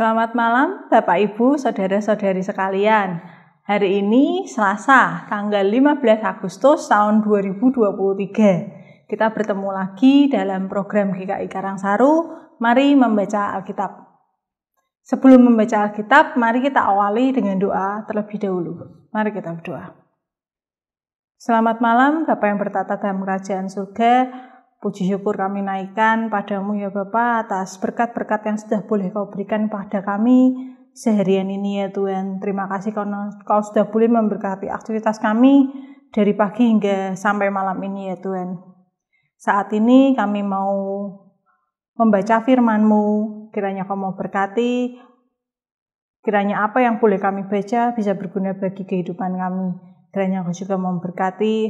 Selamat malam Bapak Ibu, saudara-saudari sekalian. Hari ini Selasa, tanggal 15 Agustus tahun 2023. Kita bertemu lagi dalam program GKI Karangsaru. Mari membaca Alkitab. Sebelum membaca Alkitab, mari kita awali dengan doa terlebih dahulu. Mari kita berdoa. Selamat malam Bapak yang bertata dalam kerajaan surga. Puji syukur kami naikkan padamu ya Bapa atas berkat-berkat yang sudah boleh kau berikan pada kami seharian ini ya Tuhan. Terima kasih karena kau sudah boleh memberkati aktivitas kami dari pagi hingga sampai malam ini ya Tuhan. Saat ini kami mau membaca firman-Mu, kiranya kau mau berkati, kiranya apa yang boleh kami baca bisa berguna bagi kehidupan kami. Kiranya kau juga memberkati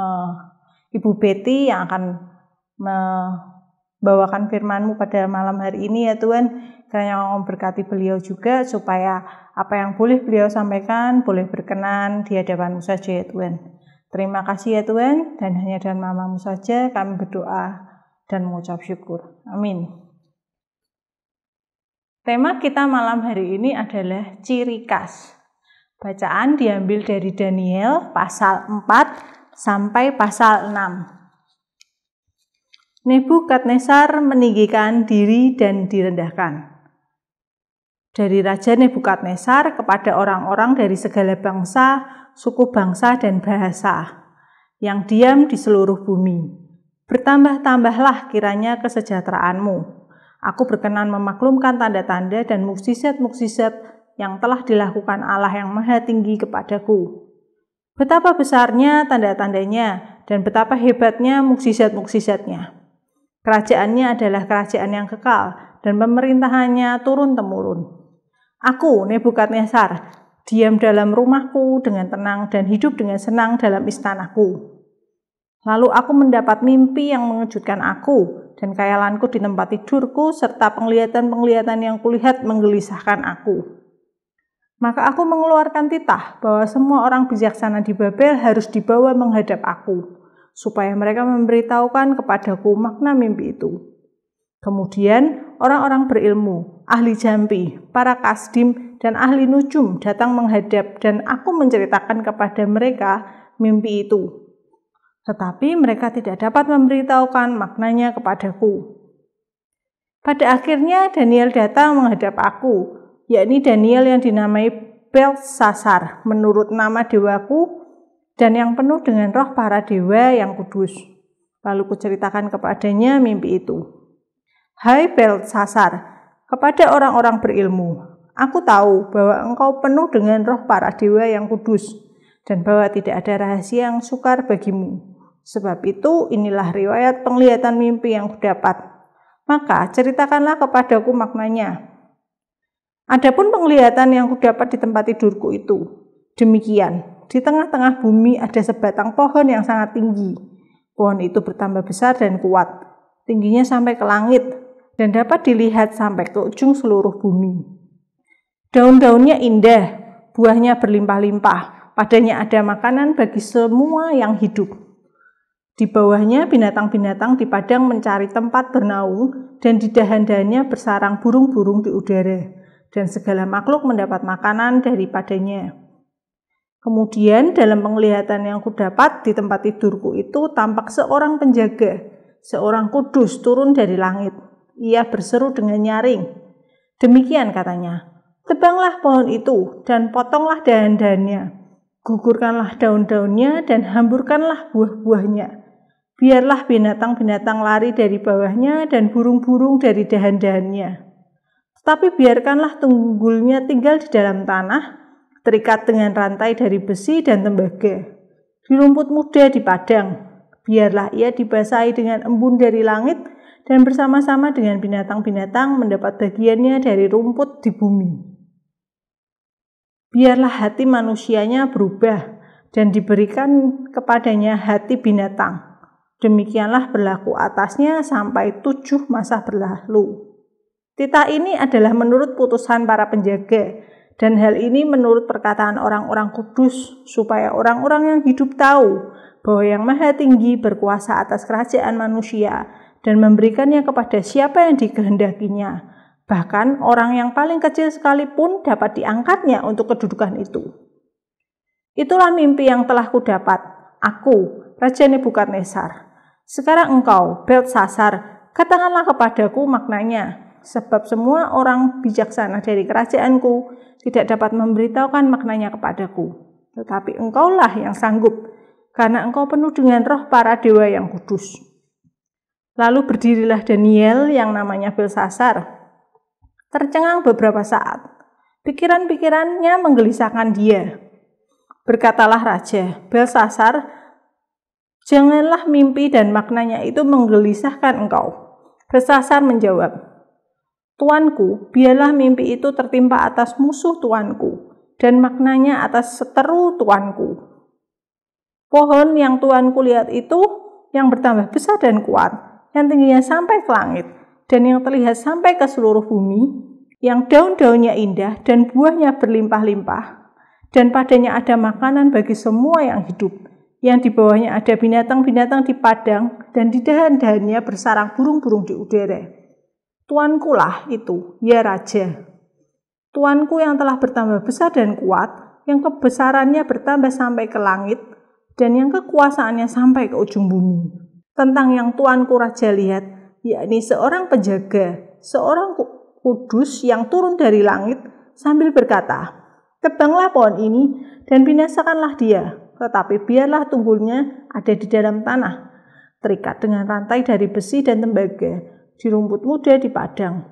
uh, Ibu Betty yang akan membawakan firmanmu pada malam hari ini ya Tuhan. Kiranya Engkau memberkati beliau juga supaya apa yang boleh beliau sampaikan boleh berkenan di hadapanmu saja ya Tuhan. Terima kasih ya Tuhan dan hanya dengan mamamu saja kami berdoa dan mengucap syukur. Amin. Tema kita malam hari ini adalah ciri khas. Bacaan diambil dari Daniel pasal 4 sampai pasal 6. Nebukadnesar meninggikan diri dan direndahkan. Dari Raja Nebukadnesar kepada orang-orang dari segala bangsa, suku bangsa, dan bahasa yang diam di seluruh bumi. Bertambah-tambahlah kiranya kesejahteraanmu. Aku berkenan memaklumkan tanda-tanda dan mukjizat-mukjizat yang telah dilakukan Allah yang Maha Tinggi kepadaku. Betapa besarnya tanda-tandanya dan betapa hebatnya mukjizat-mukjizatnya. Kerajaannya adalah kerajaan yang kekal dan pemerintahannya turun-temurun. Aku, Nebukadnezar, diam dalam rumahku dengan tenang dan hidup dengan senang dalam istanaku. Lalu aku mendapat mimpi yang mengejutkan aku dan kayalanku di tempat tidurku serta penglihatan-penglihatan yang kulihat menggelisahkan aku. Maka aku mengeluarkan titah bahwa semua orang bijaksana di Babel harus dibawa menghadap aku supaya mereka memberitahukan kepadaku makna mimpi itu. Kemudian orang-orang berilmu, ahli jampi, para kasdim, dan ahli nujum datang menghadap dan aku menceritakan kepada mereka mimpi itu. Tetapi mereka tidak dapat memberitahukan maknanya kepadaku. Pada akhirnya Daniel datang menghadap aku, yakni Daniel yang dinamai Belsasar menurut nama dewaku dan yang penuh dengan roh para dewa yang kudus. Lalu kuceritakan kepadanya mimpi itu. Hai Belsasar, kepada orang-orang berilmu, aku tahu bahwa engkau penuh dengan roh para dewa yang kudus, dan bahwa tidak ada rahasia yang sukar bagimu. Sebab itu inilah riwayat penglihatan mimpi yang kudapat. Maka ceritakanlah kepadaku maknanya. Adapun penglihatan yang kudapat di tempat tidurku itu, demikian, di tengah-tengah bumi ada sebatang pohon yang sangat tinggi. Pohon itu bertambah besar dan kuat. Tingginya sampai ke langit dan dapat dilihat sampai ke ujung seluruh bumi. Daun-daunnya indah, buahnya berlimpah-limpah. Padanya ada makanan bagi semua yang hidup. Di bawahnya binatang-binatang di padang mencari tempat bernaung dan di dahan-dahannya bersarang burung-burung di udara dan segala makhluk mendapat makanan daripadanya. Kemudian dalam penglihatan yang kudapat di tempat tidurku itu tampak seorang penjaga, seorang kudus turun dari langit. Ia berseru dengan nyaring. Demikian katanya, tebanglah pohon itu dan potonglah dahan-dahannya. Gugurkanlah daun-daunnya dan hamburkanlah buah-buahnya. Biarlah binatang-binatang lari dari bawahnya dan burung-burung dari dahan-dahannya. Tetapi biarkanlah tunggulnya tinggal di dalam tanah, terikat dengan rantai dari besi dan tembaga. Di rumput muda di padang, biarlah ia dibasahi dengan embun dari langit dan bersama-sama dengan binatang-binatang mendapat bagiannya dari rumput di bumi. Biarlah hati manusianya berubah dan diberikan kepadanya hati binatang. Demikianlah berlaku atasnya sampai tujuh masa berlalu. Titah ini adalah menurut putusan para penjaga dan hal ini menurut perkataan orang-orang kudus, supaya orang-orang yang hidup tahu bahwa Yang Maha Tinggi berkuasa atas kerajaan manusia dan memberikannya kepada siapa yang dikehendakinya. Bahkan orang yang paling kecil sekalipun dapat diangkatnya untuk kedudukan itu. Itulah mimpi yang telah kudapat. Aku, Raja Nebukadnezar. Sekarang engkau, Sasar, katakanlah kepadaku maknanya, sebab semua orang bijaksana dari kerajaanku tidak dapat memberitahukan maknanya kepadaku. Tetapi engkaulah yang sanggup, karena engkau penuh dengan roh para dewa yang kudus. Lalu berdirilah Daniel yang namanya Belsasar. Tercengang beberapa saat, pikiran-pikirannya menggelisahkan dia. Berkatalah Raja, Belsasar, janganlah mimpi dan maknanya itu menggelisahkan engkau. Belsasar menjawab, Tuanku, biarlah mimpi itu tertimpa atas musuh tuanku, dan maknanya atas seteru tuanku. Pohon yang tuanku lihat itu yang bertambah besar dan kuat, yang tingginya sampai ke langit, dan yang terlihat sampai ke seluruh bumi, yang daun-daunnya indah dan buahnya berlimpah-limpah, dan padanya ada makanan bagi semua yang hidup, yang di bawahnya ada binatang-binatang di padang, dan di dahan-dahannya bersarang burung-burung di udara. Tuanku lah itu, ya Raja. Tuanku yang telah bertambah besar dan kuat, yang kebesarannya bertambah sampai ke langit, dan yang kekuasaannya sampai ke ujung bumi. Tentang yang Tuanku Raja lihat, yakni seorang penjaga, seorang kudus yang turun dari langit sambil berkata, Tebanglah pohon ini dan binasakanlah dia, tetapi biarlah tunggulnya ada di dalam tanah, terikat dengan rantai dari besi dan tembaga, di rumput muda di padang.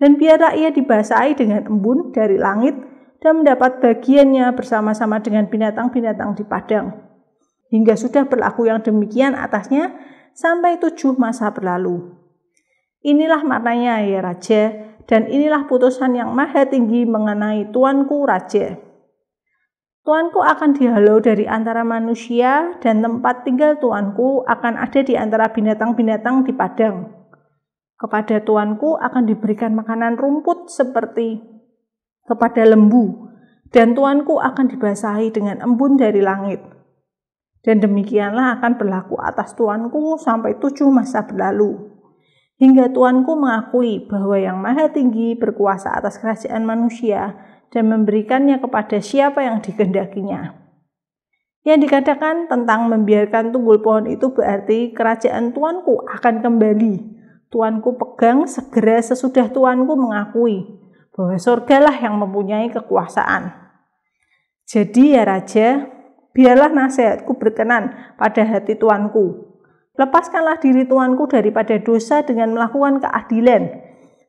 Dan biarlah ia dibasahi dengan embun dari langit dan mendapat bagiannya bersama-sama dengan binatang-binatang di padang. Hingga sudah berlaku yang demikian atasnya sampai tujuh masa berlalu. Inilah maknanya ya Raja, dan inilah putusan yang maha tinggi mengenai Tuanku Raja. Tuanku akan dihalau dari antara manusia, dan tempat tinggal Tuanku akan ada di antara binatang-binatang di padang. Kepada tuanku akan diberikan makanan rumput seperti kepada lembu, dan tuanku akan dibasahi dengan embun dari langit. Dan demikianlah akan berlaku atas tuanku sampai tujuh masa berlalu. Hingga tuanku mengakui bahwa yang maha tinggi berkuasa atas kerajaan manusia dan memberikannya kepada siapa yang dikehendakinya. Yang dikatakan tentang membiarkan tunggul pohon itu berarti kerajaan tuanku akan kembali Tuanku pegang segera sesudah Tuanku mengakui bahwa surgalah yang mempunyai kekuasaan. Jadi ya Raja, biarlah nasihatku berkenan pada hati Tuanku. Lepaskanlah diri Tuanku daripada dosa dengan melakukan keadilan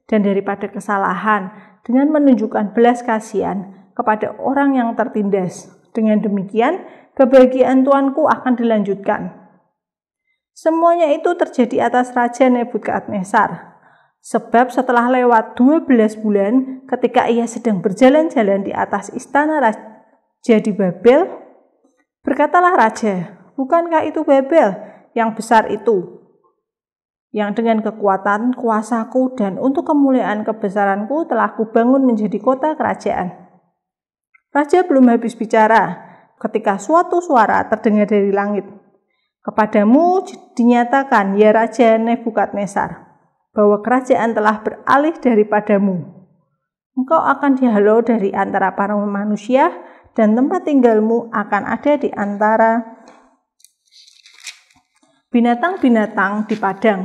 dan daripada kesalahan dengan menunjukkan belas kasihan kepada orang yang tertindas. Dengan demikian, kebahagiaan Tuanku akan dilanjutkan Semuanya itu terjadi atas Raja Nebukadnesar. Sebab setelah lewat 12 bulan ketika ia sedang berjalan-jalan di atas istana Raja di Babel, berkatalah Raja, bukankah itu Babel yang besar itu? Yang dengan kekuatan kuasaku dan untuk kemuliaan kebesaranku telah kubangun menjadi kota kerajaan. Raja belum habis bicara ketika suatu suara terdengar dari langit Kepadamu dinyatakan, ya Raja Nebukadnesar, bahwa kerajaan telah beralih daripadamu. Engkau akan dihalau dari antara para manusia, dan tempat tinggalmu akan ada di antara binatang-binatang di padang.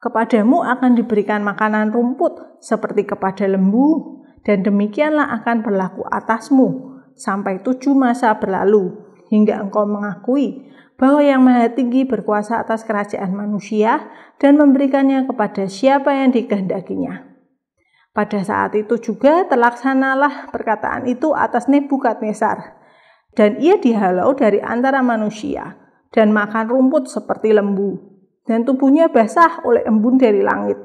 Kepadamu akan diberikan makanan rumput seperti kepada lembu, dan demikianlah akan berlaku atasmu sampai tujuh masa berlalu, hingga engkau mengakui bahwa Yang Maha Tinggi berkuasa atas kerajaan manusia dan memberikannya kepada siapa yang dikehendakinya. Pada saat itu juga terlaksanalah perkataan itu atas Nebukadnezar, dan ia dihalau dari antara manusia, dan makan rumput seperti lembu, dan tubuhnya basah oleh embun dari langit,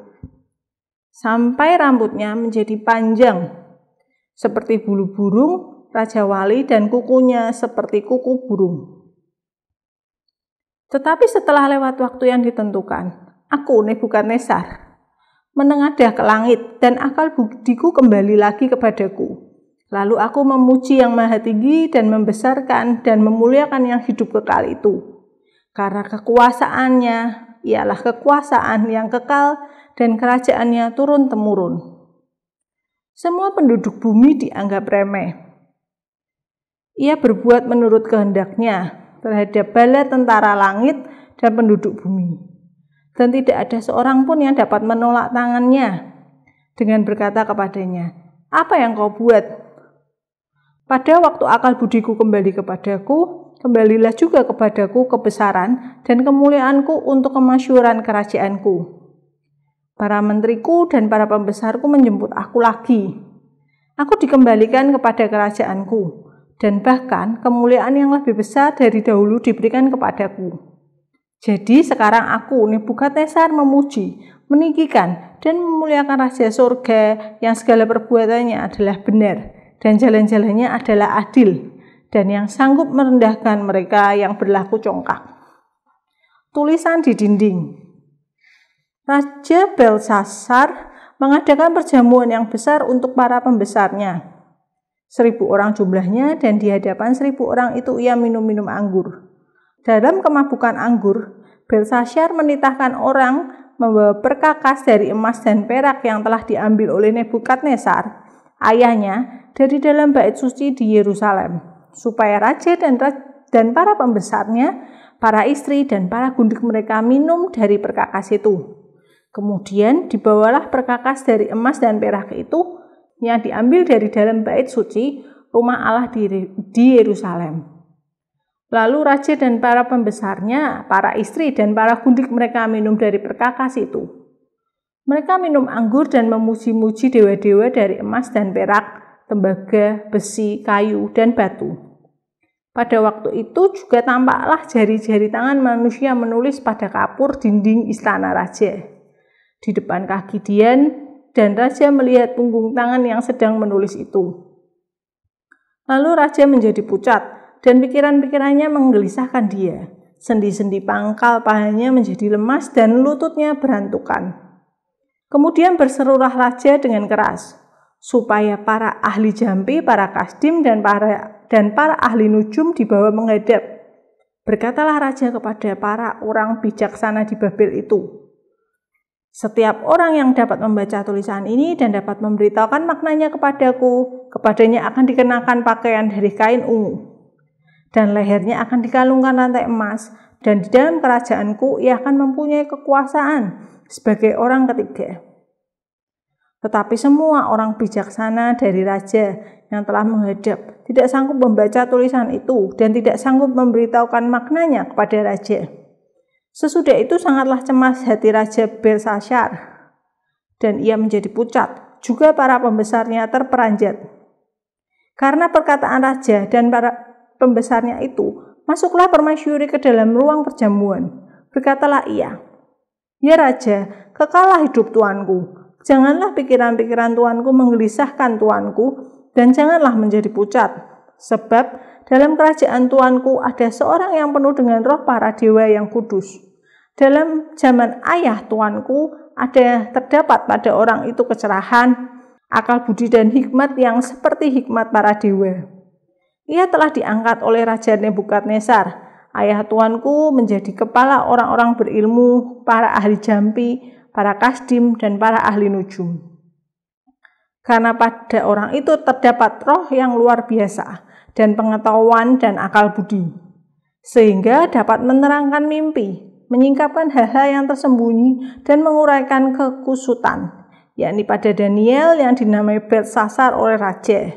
sampai rambutnya menjadi panjang, seperti bulu burung, raja wali, dan kukunya seperti kuku burung. Tetapi setelah lewat waktu yang ditentukan, aku Nebukadnezar menengadah ke langit dan akal budiku kembali lagi kepadaku. Lalu aku memuji yang maha tinggi dan membesarkan dan memuliakan yang hidup kekal itu. Karena kekuasaannya ialah kekuasaan yang kekal dan kerajaannya turun-temurun. Semua penduduk bumi dianggap remeh. Ia berbuat menurut kehendaknya, terhadap bala tentara langit dan penduduk bumi. Dan tidak ada seorang pun yang dapat menolak tangannya dengan berkata kepadanya, "Apa yang kau buat?" Pada waktu akal budiku kembali kepadaku, kembalilah juga kepadaku kebesaran dan kemuliaanku untuk kemasyuran kerajaanku. Para menteriku dan para pembesarku menjemput aku lagi. Aku dikembalikan kepada kerajaanku dan bahkan kemuliaan yang lebih besar dari dahulu diberikan kepadaku. Jadi sekarang aku, Nebukadnezar, memuji, meninggikan, dan memuliakan rahasia surga yang segala perbuatannya adalah benar, dan jalan-jalannya adalah adil, dan yang sanggup merendahkan mereka yang berlaku congkak. Tulisan di dinding Raja Belsasar mengadakan perjamuan yang besar untuk para pembesarnya, seribu orang jumlahnya dan di hadapan seribu orang itu ia minum-minum anggur. Dalam kemabukan anggur, Belsasyar menitahkan orang membawa perkakas dari emas dan perak yang telah diambil oleh Nebukadnezar, ayahnya, dari dalam bait suci di Yerusalem, supaya raja dan, dan para pembesarnya, para istri dan para gundik mereka minum dari perkakas itu. Kemudian dibawalah perkakas dari emas dan perak itu yang diambil dari dalam bait suci rumah Allah di, Yerusalem. Lalu raja dan para pembesarnya, para istri dan para gundik mereka minum dari perkakas itu. Mereka minum anggur dan memuji-muji dewa-dewa dari emas dan perak, tembaga, besi, kayu, dan batu. Pada waktu itu juga tampaklah jari-jari tangan manusia menulis pada kapur dinding istana raja. Di depan kaki Dian dan raja melihat punggung tangan yang sedang menulis itu. Lalu raja menjadi pucat dan pikiran-pikirannya menggelisahkan dia. Sendi-sendi pangkal pahanya menjadi lemas dan lututnya berantukan. Kemudian berserulah raja dengan keras, supaya para ahli jampi, para kasdim, dan para dan para ahli nujum dibawa menghadap. Berkatalah raja kepada para orang bijaksana di Babel itu, setiap orang yang dapat membaca tulisan ini dan dapat memberitahukan maknanya kepadaku, kepadanya akan dikenakan pakaian dari kain ungu. Dan lehernya akan dikalungkan rantai emas, dan di dalam kerajaanku ia akan mempunyai kekuasaan sebagai orang ketiga. Tetapi semua orang bijaksana dari raja yang telah menghadap tidak sanggup membaca tulisan itu dan tidak sanggup memberitahukan maknanya kepada raja. Sesudah itu sangatlah cemas hati Raja Bersasyar dan ia menjadi pucat. Juga para pembesarnya terperanjat. Karena perkataan raja dan para pembesarnya itu, masuklah permaisuri ke dalam ruang perjamuan. Berkatalah ia, Ya Raja, kekalah hidup tuanku. Janganlah pikiran-pikiran tuanku menggelisahkan tuanku, dan janganlah menjadi pucat. Sebab dalam kerajaan tuanku ada seorang yang penuh dengan roh para dewa yang kudus. Dalam zaman ayah tuanku ada terdapat pada orang itu kecerahan, akal budi dan hikmat yang seperti hikmat para dewa. Ia telah diangkat oleh Raja Nebukadnezar, ayah tuanku menjadi kepala orang-orang berilmu, para ahli jampi, para kasdim, dan para ahli nujum. Karena pada orang itu terdapat roh yang luar biasa, dan pengetahuan dan akal budi, sehingga dapat menerangkan mimpi, menyingkapkan hal-hal yang tersembunyi, dan menguraikan kekusutan, yakni pada Daniel yang dinamai Belsasar oleh Raja.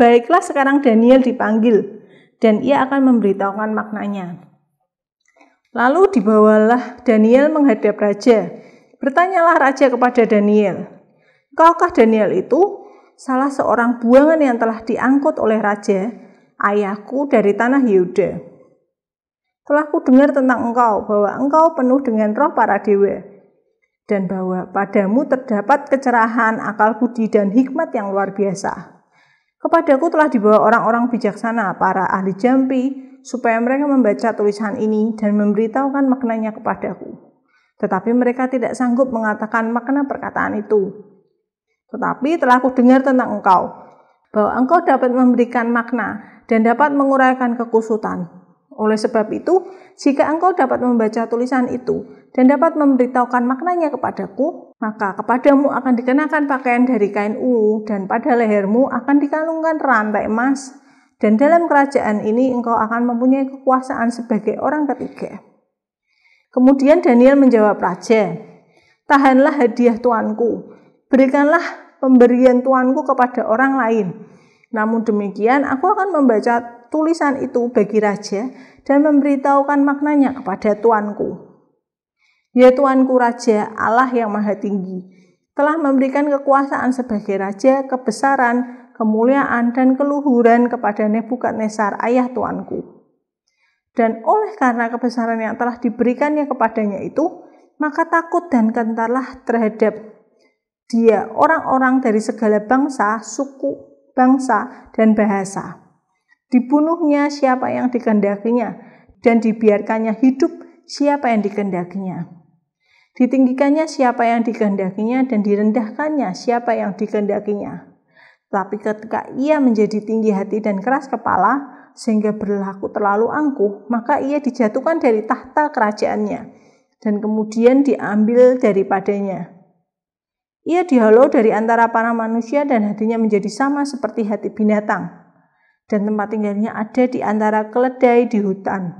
Baiklah sekarang Daniel dipanggil, dan ia akan memberitahukan maknanya. Lalu dibawalah Daniel menghadap Raja. Bertanyalah Raja kepada Daniel, Kaukah Daniel itu salah seorang buangan yang telah diangkut oleh raja, ayahku dari tanah Yehuda. Telah ku dengar tentang engkau, bahwa engkau penuh dengan roh para dewa, dan bahwa padamu terdapat kecerahan, akal budi, dan hikmat yang luar biasa. Kepadaku telah dibawa orang-orang bijaksana, para ahli jampi, supaya mereka membaca tulisan ini dan memberitahukan maknanya kepadaku. Tetapi mereka tidak sanggup mengatakan makna perkataan itu, tetapi telah aku dengar tentang engkau, bahwa engkau dapat memberikan makna dan dapat menguraikan kekusutan. Oleh sebab itu, jika engkau dapat membaca tulisan itu dan dapat memberitahukan maknanya kepadaku, maka kepadamu akan dikenakan pakaian dari kain ulu dan pada lehermu akan dikalungkan rantai emas dan dalam kerajaan ini engkau akan mempunyai kekuasaan sebagai orang ketiga. Kemudian Daniel menjawab raja, "Tahanlah hadiah tuanku Berikanlah pemberian Tuanku kepada orang lain. Namun demikian, aku akan membaca tulisan itu bagi raja dan memberitahukan maknanya kepada Tuanku. Ya Tuanku Raja, Allah yang Maha Tinggi, telah memberikan kekuasaan sebagai raja, kebesaran, kemuliaan, dan keluhuran kepada Nebukadnezar, ayah Tuanku. Dan oleh karena kebesaran yang telah diberikannya kepadanya itu, maka takut dan gentarlah terhadap dia orang-orang dari segala bangsa, suku, bangsa, dan bahasa. Dibunuhnya siapa yang dikendakinya, dan dibiarkannya hidup siapa yang dikendakinya. Ditinggikannya siapa yang dikendakinya, dan direndahkannya siapa yang dikendakinya. Tapi ketika ia menjadi tinggi hati dan keras kepala, sehingga berlaku terlalu angkuh, maka ia dijatuhkan dari tahta kerajaannya, dan kemudian diambil daripadanya.' Ia dihalau dari antara para manusia dan hatinya menjadi sama seperti hati binatang. Dan tempat tinggalnya ada di antara keledai di hutan.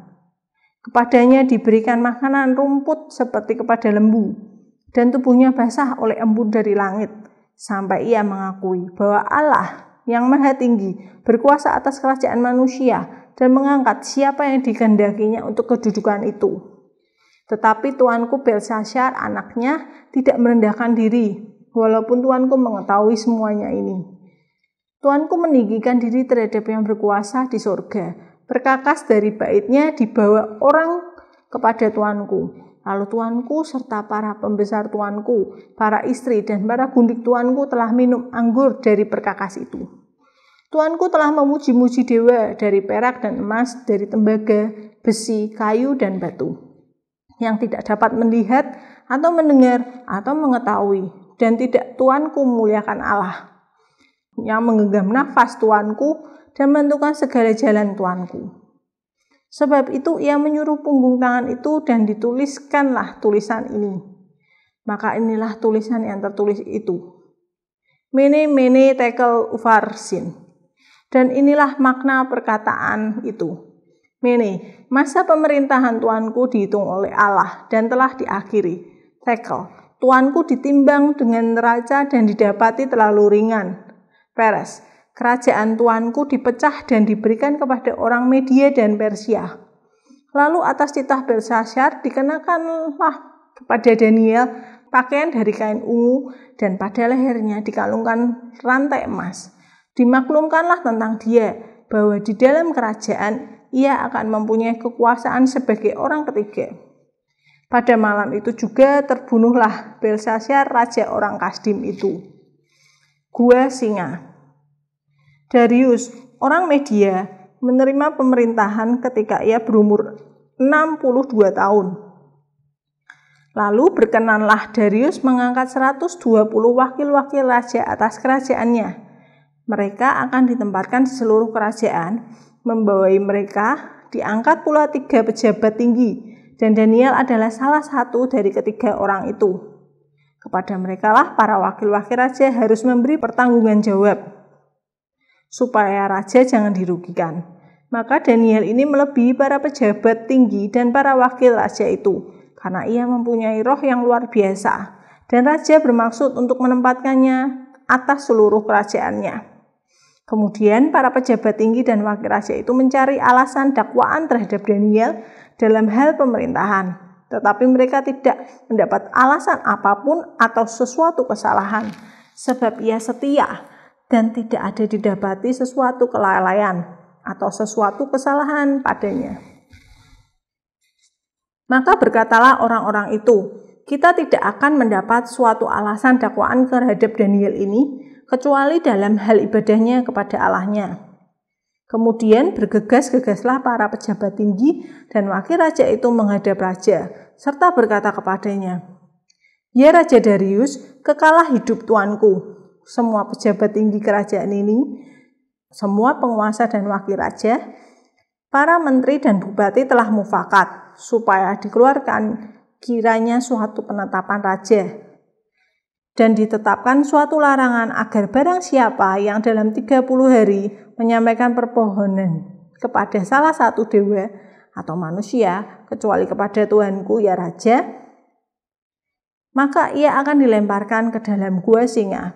Kepadanya diberikan makanan rumput seperti kepada lembu. Dan tubuhnya basah oleh embun dari langit. Sampai ia mengakui bahwa Allah yang maha tinggi berkuasa atas kerajaan manusia dan mengangkat siapa yang dikendakinya untuk kedudukan itu. Tetapi tuanku Belsasyar anaknya tidak merendahkan diri walaupun Tuanku mengetahui semuanya ini. Tuanku meninggikan diri terhadap yang berkuasa di sorga. berkakas dari baitnya dibawa orang kepada Tuanku. Lalu tuanku serta para pembesar tuanku, para istri dan para gundik tuanku telah minum anggur dari perkakas itu. Tuanku telah memuji-muji dewa dari perak dan emas, dari tembaga, besi, kayu, dan batu. Yang tidak dapat melihat atau mendengar atau mengetahui dan tidak Tuanku muliakan Allah yang menggenggam nafas Tuanku dan menentukan segala jalan Tuanku. Sebab itu ia menyuruh punggung tangan itu dan dituliskanlah tulisan ini. Maka inilah tulisan yang tertulis itu. Mene mene tekel ufarsin. Dan inilah makna perkataan itu. Mene, masa pemerintahan Tuanku dihitung oleh Allah dan telah diakhiri. Tekel, Tuanku ditimbang dengan neraca dan didapati terlalu ringan. Peres, kerajaan tuanku dipecah dan diberikan kepada orang Media dan Persia. Lalu atas titah Belsasyar dikenakanlah kepada Daniel pakaian dari kain ungu dan pada lehernya dikalungkan rantai emas. Dimaklumkanlah tentang dia bahwa di dalam kerajaan ia akan mempunyai kekuasaan sebagai orang ketiga. Pada malam itu juga terbunuhlah Belsasyar, raja orang Kasdim itu. Gua Singa Darius, orang media, menerima pemerintahan ketika ia berumur 62 tahun. Lalu berkenanlah Darius mengangkat 120 wakil-wakil raja atas kerajaannya. Mereka akan ditempatkan di seluruh kerajaan, membawai mereka diangkat pula tiga pejabat tinggi dan Daniel adalah salah satu dari ketiga orang itu. Kepada merekalah para wakil-wakil raja harus memberi pertanggungan jawab supaya raja jangan dirugikan. Maka Daniel ini melebihi para pejabat tinggi dan para wakil raja itu karena ia mempunyai roh yang luar biasa dan raja bermaksud untuk menempatkannya atas seluruh kerajaannya. Kemudian para pejabat tinggi dan wakil raja itu mencari alasan dakwaan terhadap Daniel dalam hal pemerintahan, tetapi mereka tidak mendapat alasan apapun atau sesuatu kesalahan, sebab ia setia dan tidak ada didapati sesuatu kelalaian atau sesuatu kesalahan padanya. Maka berkatalah orang-orang itu, kita tidak akan mendapat suatu alasan dakwaan terhadap Daniel ini, kecuali dalam hal ibadahnya kepada Allahnya. Kemudian bergegas-gegaslah para pejabat tinggi dan wakil raja itu menghadap raja, serta berkata kepadanya, Ya Raja Darius, kekalah hidup tuanku. Semua pejabat tinggi kerajaan ini, semua penguasa dan wakil raja, para menteri dan bupati telah mufakat, supaya dikeluarkan kiranya suatu penetapan raja dan ditetapkan suatu larangan agar barang siapa yang dalam 30 hari menyampaikan perpohonan kepada salah satu dewa atau manusia kecuali kepada Tuhanku ya Raja, maka ia akan dilemparkan ke dalam gua singa.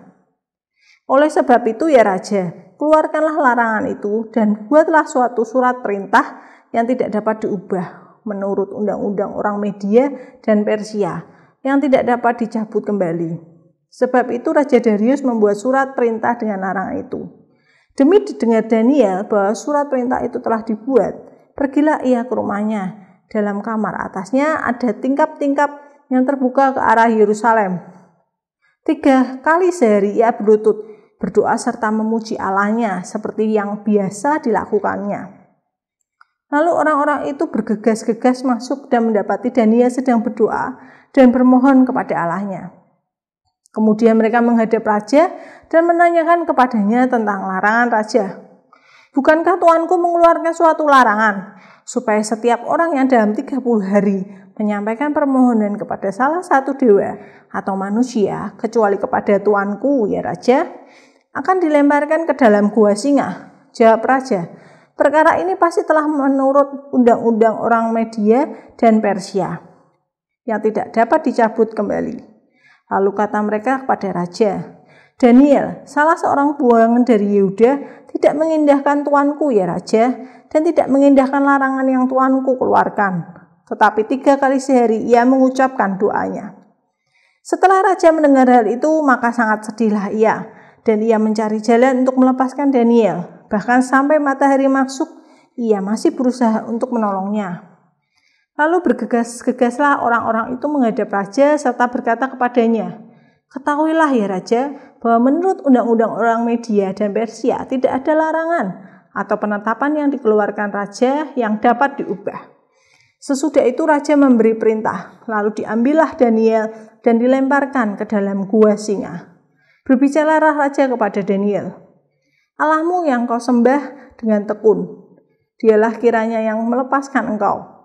Oleh sebab itu ya Raja, keluarkanlah larangan itu dan buatlah suatu surat perintah yang tidak dapat diubah menurut undang-undang orang media dan Persia yang tidak dapat dicabut kembali Sebab itu Raja Darius membuat surat perintah dengan arang itu. Demi didengar Daniel bahwa surat perintah itu telah dibuat, pergilah ia ke rumahnya. Dalam kamar atasnya ada tingkap-tingkap yang terbuka ke arah Yerusalem. Tiga kali sehari ia berlutut, berdoa serta memuji Allahnya seperti yang biasa dilakukannya. Lalu orang-orang itu bergegas-gegas masuk dan mendapati Daniel sedang berdoa dan bermohon kepada Allahnya. Kemudian mereka menghadap raja dan menanyakan kepadanya tentang larangan raja. Bukankah tuanku mengeluarkan suatu larangan supaya setiap orang yang dalam 30 hari menyampaikan permohonan kepada salah satu dewa atau manusia kecuali kepada tuanku ya raja akan dilemparkan ke dalam gua singa? Jawab raja, perkara ini pasti telah menurut undang-undang orang media dan Persia yang tidak dapat dicabut kembali. Lalu kata mereka kepada raja, Daniel, salah seorang buangan dari Yehuda, tidak mengindahkan tuanku ya raja, dan tidak mengindahkan larangan yang tuanku keluarkan. Tetapi tiga kali sehari ia mengucapkan doanya. Setelah raja mendengar hal itu, maka sangat sedihlah ia, dan ia mencari jalan untuk melepaskan Daniel. Bahkan sampai matahari masuk, ia masih berusaha untuk menolongnya. Lalu bergegas-gegaslah orang-orang itu menghadap raja serta berkata kepadanya, Ketahuilah ya raja, bahwa menurut undang-undang orang media dan Persia tidak ada larangan atau penetapan yang dikeluarkan raja yang dapat diubah. Sesudah itu raja memberi perintah, lalu diambillah Daniel dan dilemparkan ke dalam gua singa. Berbicaralah raja kepada Daniel, Allahmu yang kau sembah dengan tekun, dialah kiranya yang melepaskan engkau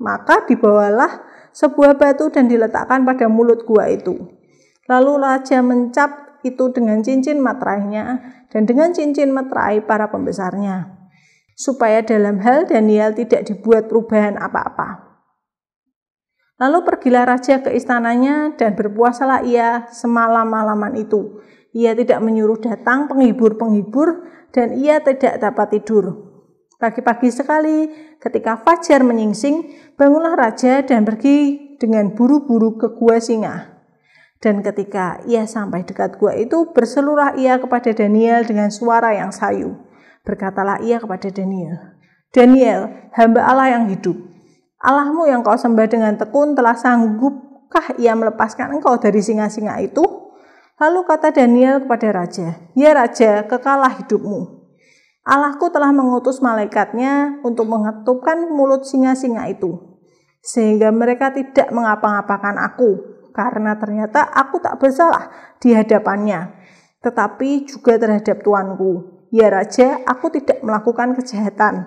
maka dibawalah sebuah batu dan diletakkan pada mulut gua itu. Lalu raja mencap itu dengan cincin materainya dan dengan cincin materai para pembesarnya, supaya dalam hal Daniel tidak dibuat perubahan apa-apa. Lalu pergilah raja ke istananya dan berpuasalah ia semalam-malaman itu. Ia tidak menyuruh datang penghibur-penghibur dan ia tidak dapat tidur. Pagi-pagi sekali ketika fajar menyingsing, Bangunlah raja dan pergi dengan buru-buru ke gua singa. Dan ketika ia sampai dekat gua itu, berseluruh ia kepada Daniel dengan suara yang sayu. Berkatalah ia kepada Daniel, Daniel, hamba Allah yang hidup. Allahmu yang kau sembah dengan tekun telah sanggupkah ia melepaskan engkau dari singa-singa itu? Lalu kata Daniel kepada raja, Ya raja, kekalah hidupmu. Allahku telah mengutus malaikatnya untuk mengetupkan mulut singa-singa itu sehingga mereka tidak mengapa-ngapakan aku, karena ternyata aku tak bersalah di hadapannya, tetapi juga terhadap tuanku. Ya Raja, aku tidak melakukan kejahatan.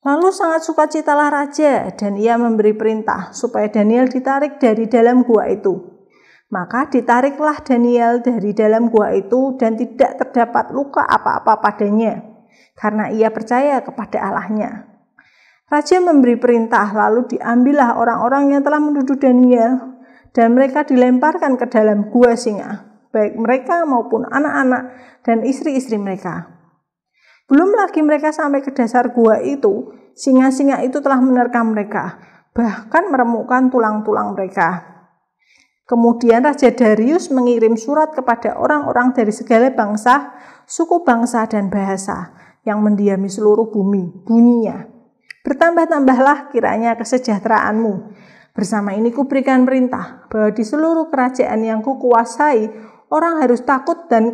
Lalu sangat suka sukacitalah Raja, dan ia memberi perintah supaya Daniel ditarik dari dalam gua itu. Maka ditariklah Daniel dari dalam gua itu dan tidak terdapat luka apa-apa padanya, karena ia percaya kepada Allahnya. Raja memberi perintah, lalu diambillah orang-orang yang telah menduduk Daniel, dan mereka dilemparkan ke dalam gua singa, baik mereka maupun anak-anak dan istri-istri mereka. Belum lagi mereka sampai ke dasar gua itu, singa-singa itu telah menerkam mereka, bahkan meremukkan tulang-tulang mereka. Kemudian Raja Darius mengirim surat kepada orang-orang dari segala bangsa, suku bangsa, dan bahasa yang mendiami seluruh bumi, bunyinya. Bertambah-tambahlah kiranya kesejahteraanmu. Bersama ini kuberikan perintah bahwa di seluruh kerajaan yang kukuasai, orang harus takut dan,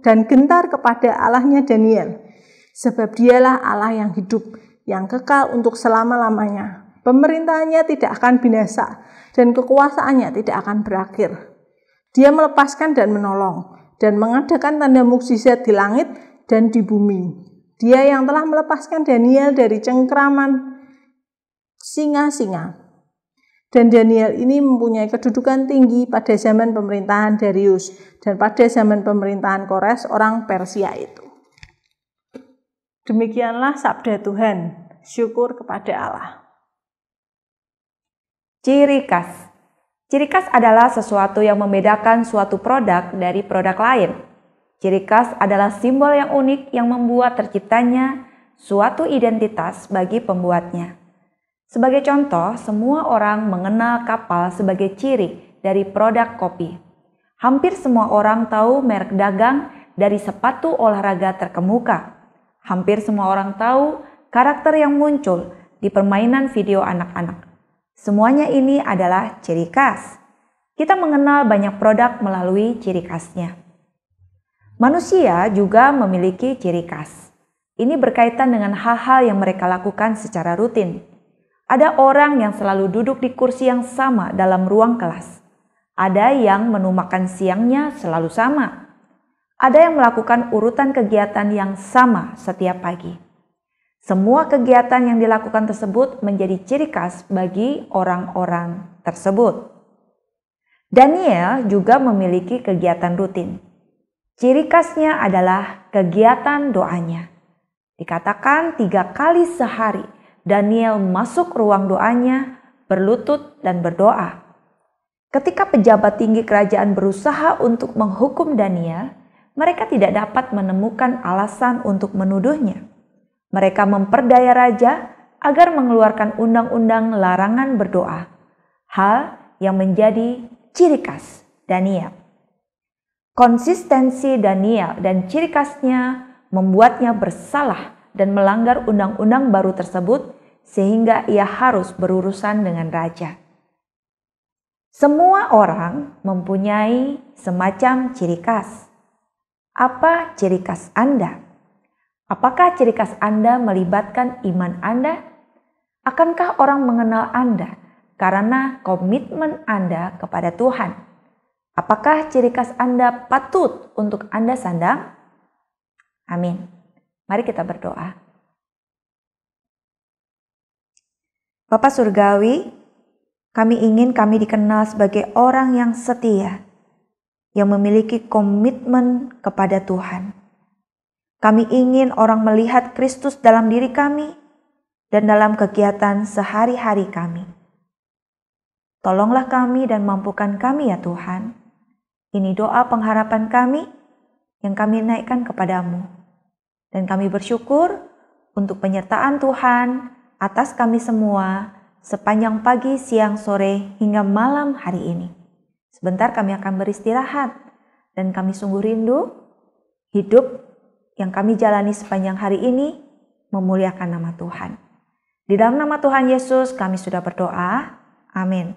dan gentar kepada Allahnya Daniel. Sebab dialah Allah yang hidup, yang kekal untuk selama-lamanya. Pemerintahannya tidak akan binasa dan kekuasaannya tidak akan berakhir. Dia melepaskan dan menolong dan mengadakan tanda mukjizat di langit dan di bumi dia yang telah melepaskan Daniel dari cengkraman singa-singa. Dan Daniel ini mempunyai kedudukan tinggi pada zaman pemerintahan Darius dan pada zaman pemerintahan Kores orang Persia itu. Demikianlah sabda Tuhan. Syukur kepada Allah. Ciri khas Ciri khas adalah sesuatu yang membedakan suatu produk dari produk lain. Ciri khas adalah simbol yang unik yang membuat terciptanya suatu identitas bagi pembuatnya. Sebagai contoh, semua orang mengenal kapal sebagai ciri dari produk kopi. Hampir semua orang tahu merek dagang dari sepatu olahraga terkemuka. Hampir semua orang tahu karakter yang muncul di permainan video anak-anak. Semuanya ini adalah ciri khas. Kita mengenal banyak produk melalui ciri khasnya. Manusia juga memiliki ciri khas. Ini berkaitan dengan hal-hal yang mereka lakukan secara rutin. Ada orang yang selalu duduk di kursi yang sama dalam ruang kelas. Ada yang menu makan siangnya selalu sama. Ada yang melakukan urutan kegiatan yang sama setiap pagi. Semua kegiatan yang dilakukan tersebut menjadi ciri khas bagi orang-orang tersebut. Daniel juga memiliki kegiatan rutin. Ciri khasnya adalah kegiatan doanya. Dikatakan tiga kali sehari Daniel masuk ruang doanya, berlutut dan berdoa. Ketika pejabat tinggi kerajaan berusaha untuk menghukum Daniel, mereka tidak dapat menemukan alasan untuk menuduhnya. Mereka memperdaya raja agar mengeluarkan undang-undang larangan berdoa, hal yang menjadi ciri khas Daniel. Konsistensi Daniel dan ciri khasnya membuatnya bersalah dan melanggar undang-undang baru tersebut sehingga ia harus berurusan dengan raja. Semua orang mempunyai semacam ciri khas. Apa ciri khas Anda? Apakah ciri khas Anda melibatkan iman Anda? Akankah orang mengenal Anda karena komitmen Anda kepada Tuhan? Apakah ciri khas Anda patut untuk Anda sandang? Amin. Mari kita berdoa. Bapak Surgawi, kami ingin kami dikenal sebagai orang yang setia, yang memiliki komitmen kepada Tuhan. Kami ingin orang melihat Kristus dalam diri kami dan dalam kegiatan sehari-hari kami. Tolonglah kami dan mampukan kami ya Tuhan ini doa pengharapan kami yang kami naikkan kepadamu. Dan kami bersyukur untuk penyertaan Tuhan atas kami semua sepanjang pagi, siang, sore, hingga malam hari ini. Sebentar kami akan beristirahat dan kami sungguh rindu hidup yang kami jalani sepanjang hari ini memuliakan nama Tuhan. Di dalam nama Tuhan Yesus kami sudah berdoa. Amin.